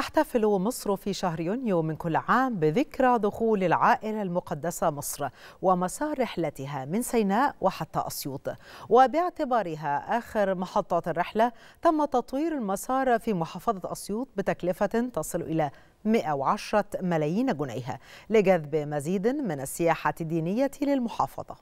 تحتفل مصر في شهر يونيو من كل عام بذكرى دخول العائلة المقدسة مصر ومسار رحلتها من سيناء وحتى أسيوط وباعتبارها آخر محطات الرحلة تم تطوير المسار في محافظة أسيوط بتكلفة تصل إلى 110 ملايين جنيه لجذب مزيد من السياحة الدينية للمحافظة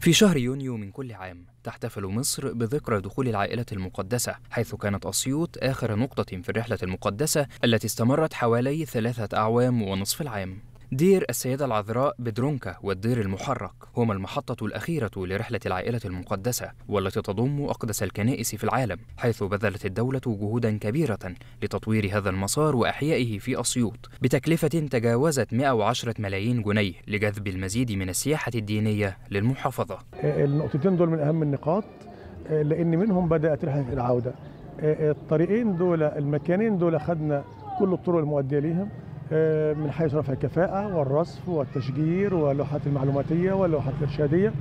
في شهر يونيو من كل عام تحتفل مصر بذكرى دخول العائلة المقدسة حيث كانت أسيوط آخر نقطة في الرحلة المقدسة التي استمرت حوالي ثلاثة أعوام ونصف العام دير السيدة العذراء بدرونكا والدير المحرك هما المحطة الأخيرة لرحلة العائلة المقدسة والتي تضم أقدس الكنائس في العالم حيث بذلت الدولة جهودا كبيرة لتطوير هذا المسار وإحيائه في أسيوط بتكلفة تجاوزت 110 ملايين جنيه لجذب المزيد من السياحة الدينية للمحافظة النقطتين دول من أهم النقاط لأن منهم بدأت رحلة العودة الطريقين دول المكانين دول خدنا كل الطرق المؤدية ليهم آه، من حيث رفع الكفاءة والرصف والتشجير واللوحات المعلوماتية واللوحات الإرشادية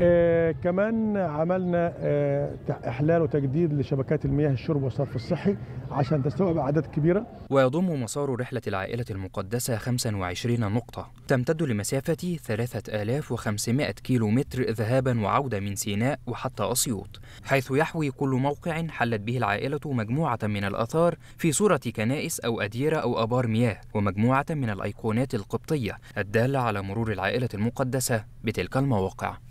آه كمان عملنا آه احلال وتجديد لشبكات المياه الشرب والصرف الصحي عشان تستوعب اعداد كبيره. ويضم مسار رحله العائله المقدسه 25 نقطه تمتد لمسافه 3500 كيلو متر ذهابا وعوده من سيناء وحتى اسيوط، حيث يحوي كل موقع حلت به العائله مجموعه من الاثار في صوره كنائس او اديره او ابار مياه ومجموعه من الايقونات القبطيه الداله على مرور العائله المقدسه بتلك المواقع.